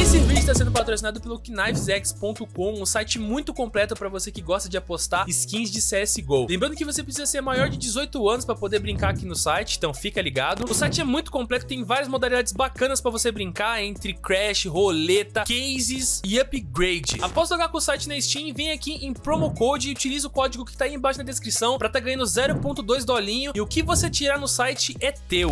Esse vídeo está sendo patrocinado pelo KnivesX.com, um site muito completo para você que gosta de apostar skins de CSGO. Lembrando que você precisa ser maior de 18 anos para poder brincar aqui no site, então fica ligado. O site é muito completo, tem várias modalidades bacanas para você brincar, entre crash, roleta, cases e upgrade. Após jogar com o site na Steam, vem aqui em promo code e utiliza o código que está aí embaixo na descrição para estar tá ganhando 0.2 dolinho e o que você tirar no site é teu.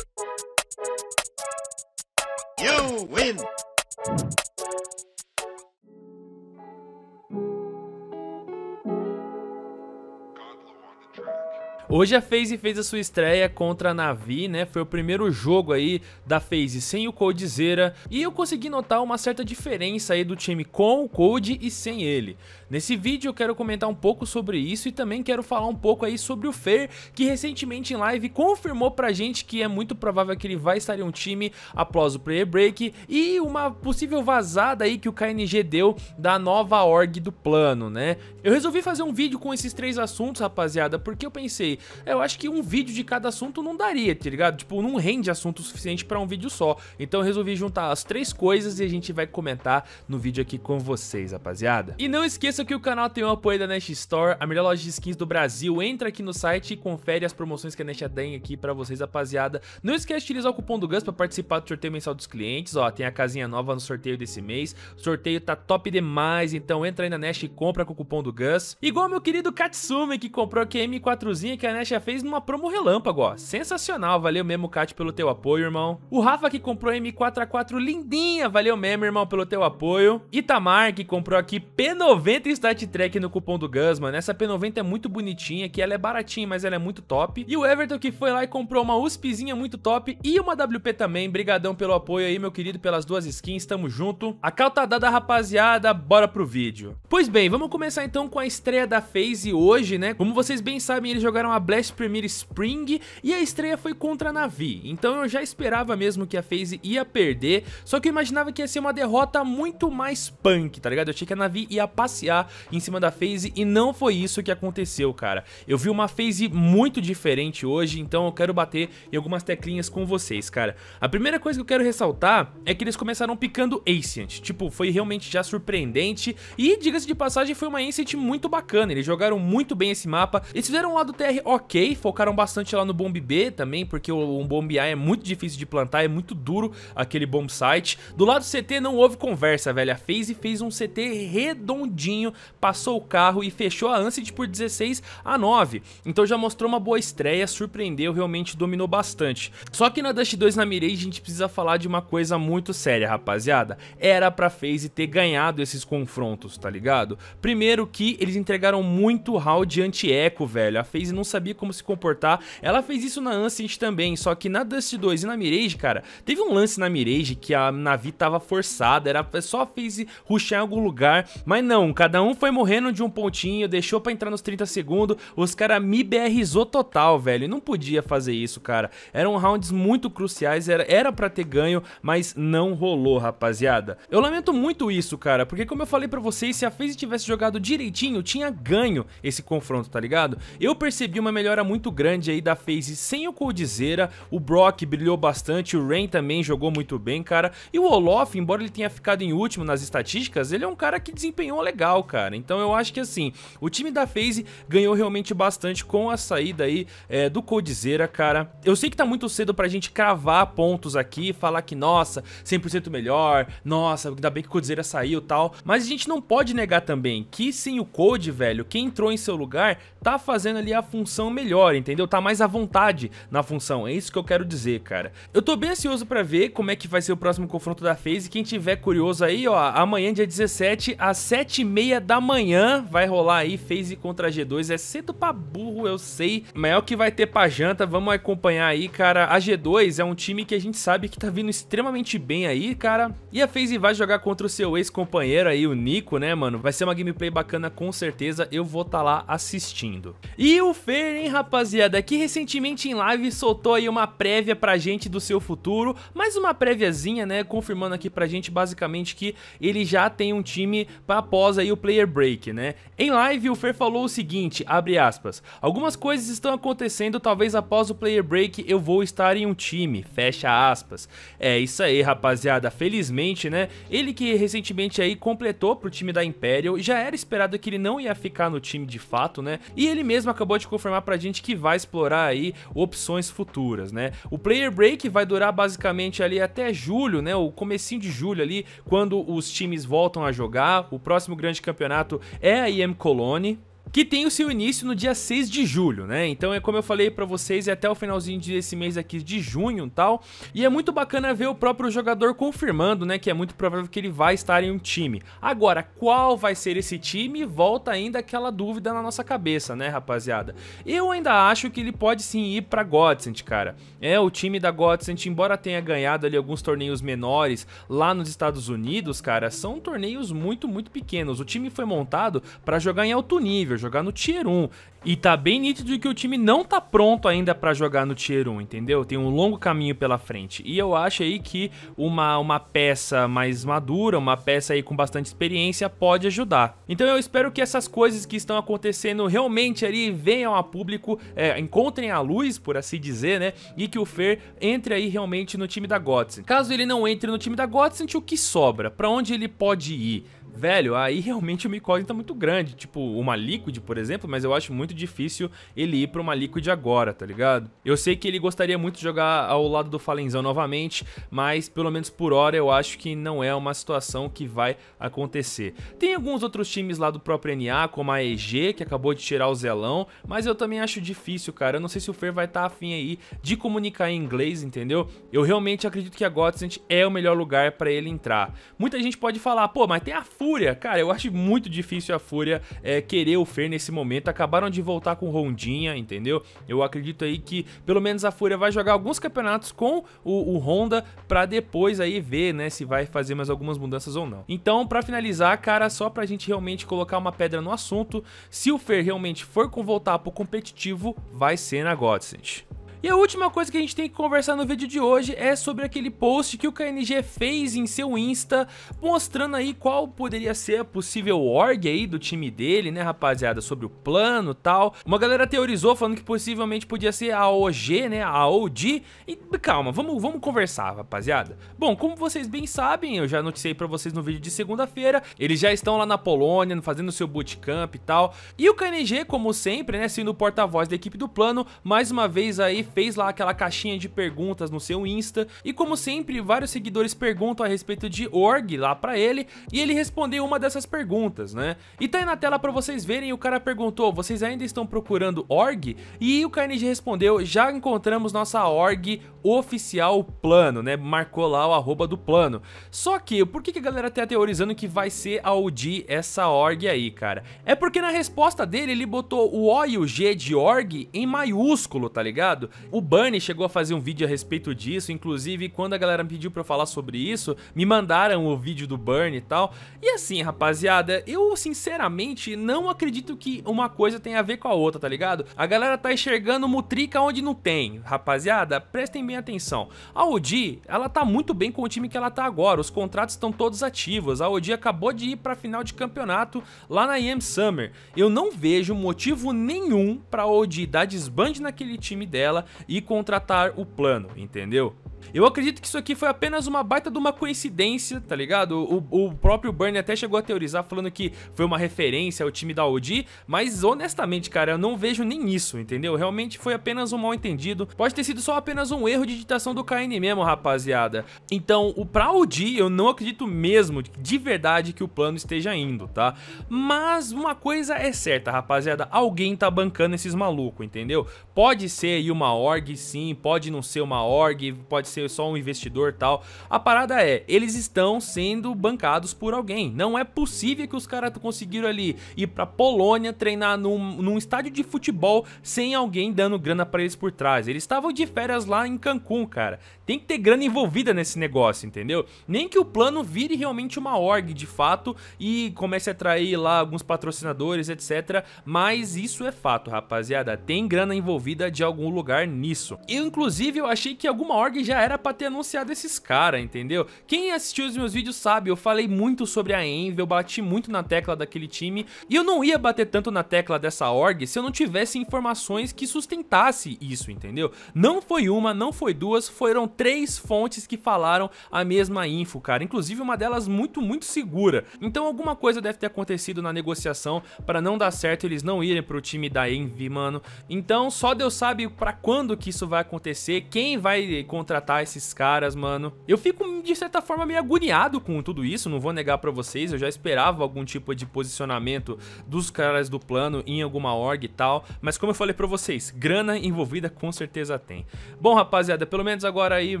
Hoje a FaZe fez a sua estreia contra a Navi, né? Foi o primeiro jogo aí da FaZe sem o Coldzera e eu consegui notar uma certa diferença aí do time com o Cold e sem ele. Nesse vídeo eu quero comentar um pouco sobre isso e também quero falar um pouco aí sobre o Fer, que recentemente em live confirmou pra gente que é muito provável que ele vai estar em um time após o player break e uma possível vazada aí que o KNG deu da nova org do plano, né? Eu resolvi fazer um vídeo com esses três assuntos, rapaziada, porque eu pensei, eu acho que um vídeo de cada assunto não daria, tá ligado? Tipo, não rende assunto suficiente para um vídeo só. Então eu resolvi juntar as três coisas e a gente vai comentar no vídeo aqui com vocês, rapaziada. E não esqueça que o canal tem o apoio da Nest Store, a melhor loja de skins do Brasil. Entra aqui no site e confere as promoções que a Nest tem aqui para vocês, rapaziada. Não esquece de utilizar o cupom do Gus para participar do sorteio mensal dos clientes, ó, tem a casinha nova no sorteio desse mês. O sorteio tá top demais, então entra aí na Nest e compra com o cupom do Gus. Igual meu querido Katsumi que comprou aqui a M4zinha que Skynet né, já fez uma promo relâmpago, ó. Sensacional, valeu mesmo, Cat, pelo teu apoio, irmão. O Rafa que comprou a M4A4 lindinha, valeu mesmo, irmão, pelo teu apoio. Itamar que comprou aqui P90 Stat Track no cupom do mano. Essa P90 é muito bonitinha, que ela é baratinha, mas ela é muito top. E o Everton que foi lá e comprou uma USPzinha muito top e uma WP também. Brigadão pelo apoio aí, meu querido, pelas duas skins, tamo junto. A dada, rapaziada, bora pro vídeo. Pois bem, vamos começar então com a estreia da FaZe hoje, né? Como vocês bem sabem, eles jogaram a Blast Premier Spring e a estreia foi contra a Navi, então eu já esperava mesmo que a FaZe ia perder, só que eu imaginava que ia ser uma derrota muito mais punk, tá ligado? Eu achei que a Navi ia passear em cima da FaZe e não foi isso que aconteceu, cara. Eu vi uma FaZe muito diferente hoje, então eu quero bater em algumas teclinhas com vocês, cara. A primeira coisa que eu quero ressaltar é que eles começaram picando Ancient, tipo, foi realmente já surpreendente e, diga-se de passagem, foi uma Ancient muito bacana, eles jogaram muito bem esse mapa, eles fizeram um lado TR ok, focaram bastante lá no bomb B também, porque o, o bomb A é muito difícil de plantar, é muito duro aquele bomb site. Do lado CT não houve conversa, velho, a FaZe fez um CT redondinho, passou o carro e fechou a Ancid por 16 a 9. Então já mostrou uma boa estreia, surpreendeu, realmente dominou bastante. Só que na Dust 2 na Mirage a gente precisa falar de uma coisa muito séria, rapaziada. Era pra FaZe ter ganhado esses confrontos, tá ligado? Primeiro que eles entregaram muito round anti-eco, velho. A FaZe não sabia como se comportar. Ela fez isso na Ancient também, só que na Dust 2 e na Mirage, cara, teve um lance na Mirage que a Navi tava forçada, era só fez rushar em algum lugar, mas não, cada um foi morrendo de um pontinho, deixou pra entrar nos 30 segundos, os caras me BRzou total, velho, não podia fazer isso, cara. Eram rounds muito cruciais, era, era pra ter ganho, mas não rolou, rapaziada. Eu lamento muito isso, cara, porque como eu falei pra vocês, se a FaZe tivesse jogado direitinho, tinha ganho esse confronto, tá ligado? Eu percebi uma melhora muito grande aí da phase sem o Coldzera, o Brock brilhou bastante, o Rain também jogou muito bem, cara. E o Olof, embora ele tenha ficado em último nas estatísticas, ele é um cara que desempenhou legal, cara. Então eu acho que assim, o time da phase ganhou realmente bastante com a saída aí é, do Coldzera, cara. Eu sei que tá muito cedo pra gente cravar pontos aqui, falar que, nossa, 100% melhor, nossa, ainda bem que o Coldzera saiu tal, mas a gente não pode negar também que sem o Code, velho, quem entrou em seu lugar tá fazendo ali a função função melhor, entendeu? Tá mais à vontade na função. É isso que eu quero dizer, cara. Eu tô bem ansioso para ver como é que vai ser o próximo confronto da FaZe. Quem tiver curioso aí, ó, amanhã, dia 17, às 7h30 da manhã, vai rolar aí FaZe contra G2. É cedo pra burro, eu sei. Mas é o que vai ter pra janta. Vamos acompanhar aí, cara. A G2 é um time que a gente sabe que tá vindo extremamente bem aí, cara. E a FaZe vai jogar contra o seu ex-companheiro aí, o Nico, né, mano? Vai ser uma gameplay bacana com certeza. Eu vou tá lá assistindo. E o FaZe player, hein, rapaziada, que recentemente em live soltou aí uma prévia pra gente do seu futuro, mais uma préviazinha, né, confirmando aqui pra gente basicamente que ele já tem um time pra após aí o player break, né. Em live, o Fer falou o seguinte, abre aspas, algumas coisas estão acontecendo, talvez após o player break eu vou estar em um time, fecha aspas. É isso aí, rapaziada, felizmente, né, ele que recentemente aí completou pro time da Imperial, já era esperado que ele não ia ficar no time de fato, né, e ele mesmo acabou de confirmar para pra gente que vai explorar aí opções futuras, né? O Player Break vai durar basicamente ali até julho, né? O comecinho de julho ali, quando os times voltam a jogar. O próximo grande campeonato é a IM Colony, que tem o seu início no dia 6 de julho, né? Então é como eu falei para vocês, é até o finalzinho desse mês aqui de junho e tal. E é muito bacana ver o próprio jogador confirmando, né, que é muito provável que ele vai estar em um time. Agora, qual vai ser esse time? Volta ainda aquela dúvida na nossa cabeça, né, rapaziada? Eu ainda acho que ele pode sim ir para Godsend, cara. É, o time da Godsend, embora tenha ganhado ali alguns torneios menores lá nos Estados Unidos, cara, são torneios muito, muito pequenos. O time foi montado para jogar em alto nível, jogar no Tier 1. E tá bem nítido que o time não tá pronto ainda para jogar no Tier 1, entendeu? Tem um longo caminho pela frente. E eu acho aí que uma, uma peça mais madura, uma peça aí com bastante experiência pode ajudar. Então eu espero que essas coisas que estão acontecendo realmente ali venham a público, é, encontrem a luz, por assim dizer, né? E que o Fer entre aí realmente no time da Godsen. Caso ele não entre no time da Godsen, o que sobra? Para onde ele pode ir? velho, aí realmente o uma tá muito grande. Tipo, uma Liquid, por exemplo, mas eu acho muito difícil ele ir pra uma Liquid agora, tá ligado? Eu sei que ele gostaria muito de jogar ao lado do Falenzão novamente, mas pelo menos por hora eu acho que não é uma situação que vai acontecer. Tem alguns outros times lá do próprio NA, como a EG, que acabou de tirar o Zelão, mas eu também acho difícil, cara. Eu não sei se o Fer vai estar tá afim aí de comunicar em inglês, entendeu? Eu realmente acredito que a Godsend é o melhor lugar para ele entrar. Muita gente pode falar, pô, mas tem a Fúria, cara, eu acho muito difícil a Fúria é, querer o Fer nesse momento. Acabaram de voltar com Rondinha, entendeu? Eu acredito aí que pelo menos a Fúria vai jogar alguns campeonatos com o, o Honda pra depois aí ver, né, se vai fazer mais algumas mudanças ou não. Então, pra finalizar, cara, só pra gente realmente colocar uma pedra no assunto, se o Fer realmente for com voltar pro competitivo, vai ser na Godsend. E a última coisa que a gente tem que conversar no vídeo de hoje é sobre aquele post que o KNG fez em seu Insta, mostrando aí qual poderia ser a possível org aí do time dele, né, rapaziada, sobre o plano tal. Uma galera teorizou falando que possivelmente podia ser a OG, né, a OG. E calma, vamos, vamos conversar, rapaziada. Bom, como vocês bem sabem, eu já noticiei para vocês no vídeo de segunda-feira, eles já estão lá na Polônia, fazendo seu bootcamp e tal. E o KNG, como sempre, né, sendo o porta-voz da equipe do plano, mais uma vez aí fez lá aquela caixinha de perguntas no seu Insta e como sempre, vários seguidores perguntam a respeito de org lá para ele e ele respondeu uma dessas perguntas, né? E tá aí na tela para vocês verem, o cara perguntou: "Vocês ainda estão procurando org?" E o KNG respondeu: "Já encontramos nossa org oficial plano, né? Marcou lá o arroba do plano. Só que, por que, a galera tá teorizando que vai ser a OG essa org aí, cara? É porque na resposta dele ele botou o O e o G de org em maiúsculo, tá ligado? O Bernie chegou a fazer um vídeo a respeito disso, inclusive quando a galera me pediu para falar sobre isso, me mandaram o vídeo do Bernie e tal. E assim, rapaziada, eu sinceramente não acredito que uma coisa tenha a ver com a outra, tá ligado? A galera tá enxergando Mutrica onde não tem, rapaziada, prestem bem atenção. A Odi, ela tá muito bem com o time que ela tá agora, os contratos estão todos ativos. A Odi acabou de ir pra final de campeonato lá na EM Summer. Eu não vejo motivo nenhum pra Odi dar desbande naquele time dela e contratar o plano, entendeu? Eu acredito que isso aqui foi apenas uma baita de uma coincidência, tá ligado? O, o próprio Bernie até chegou a teorizar falando que foi uma referência ao time da Audi, mas honestamente, cara, eu não vejo nem isso, entendeu? Realmente foi apenas um mal entendido. Pode ter sido só apenas um erro de digitação do KN mesmo, rapaziada. Então, o pra Audi eu não acredito mesmo, de verdade, que o plano esteja indo, tá? Mas uma coisa é certa, rapaziada, alguém tá bancando esses malucos, entendeu? Pode ser aí uma org, sim, pode não ser uma org, pode ser só um investidor tal. A parada é, eles estão sendo bancados por alguém. Não é possível que os caras conseguiram ali ir pra Polônia treinar num, num estádio de futebol sem alguém dando grana para eles por trás. Eles estavam de férias lá em Cancún, cara. Tem que ter grana envolvida nesse negócio, entendeu? Nem que o plano vire realmente uma org de fato e comece a atrair lá alguns patrocinadores, etc. Mas isso é fato, rapaziada. Tem grana envolvida de algum lugar nisso. Eu, inclusive, eu achei que alguma org já era pra ter anunciado esses caras, entendeu? Quem assistiu os meus vídeos sabe, eu falei muito sobre a Envy, eu bati muito na tecla daquele time, e eu não ia bater tanto na tecla dessa org se eu não tivesse informações que sustentasse isso, entendeu? Não foi uma, não foi duas, foram três fontes que falaram a mesma info, cara. Inclusive, uma delas muito, muito segura. Então, alguma coisa deve ter acontecido na negociação para não dar certo eles não irem pro time da Envy, mano. Então, só Deus sabe pra quando quando que isso vai acontecer, quem vai contratar esses caras, mano. Eu fico, de certa forma, meio agoniado com tudo isso, não vou negar pra vocês, eu já esperava algum tipo de posicionamento dos caras do plano em alguma org e tal, mas como eu falei pra vocês, grana envolvida com certeza tem. Bom, rapaziada, pelo menos agora aí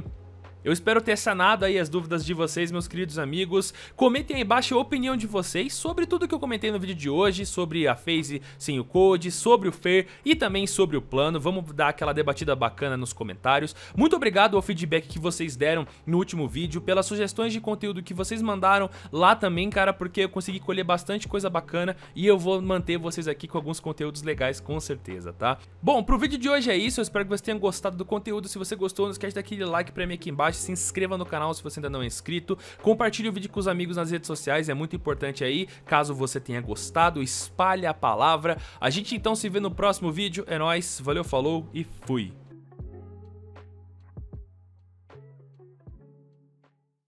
eu espero ter sanado aí as dúvidas de vocês, meus queridos amigos. Comentem aí embaixo a opinião de vocês sobre tudo que eu comentei no vídeo de hoje, sobre a phase sem o code, sobre o fair e também sobre o plano. Vamos dar aquela debatida bacana nos comentários. Muito obrigado ao feedback que vocês deram no último vídeo, pelas sugestões de conteúdo que vocês mandaram lá também, cara, porque eu consegui colher bastante coisa bacana e eu vou manter vocês aqui com alguns conteúdos legais com certeza, tá? Bom, pro vídeo de hoje é isso. Eu espero que vocês tenham gostado do conteúdo. Se você gostou, não esquece daquele like pra mim aqui embaixo se inscreva no canal se você ainda não é inscrito, compartilhe o vídeo com os amigos nas redes sociais, é muito importante aí, caso você tenha gostado, espalhe a palavra. A gente então se vê no próximo vídeo, é nóis, valeu, falou e fui!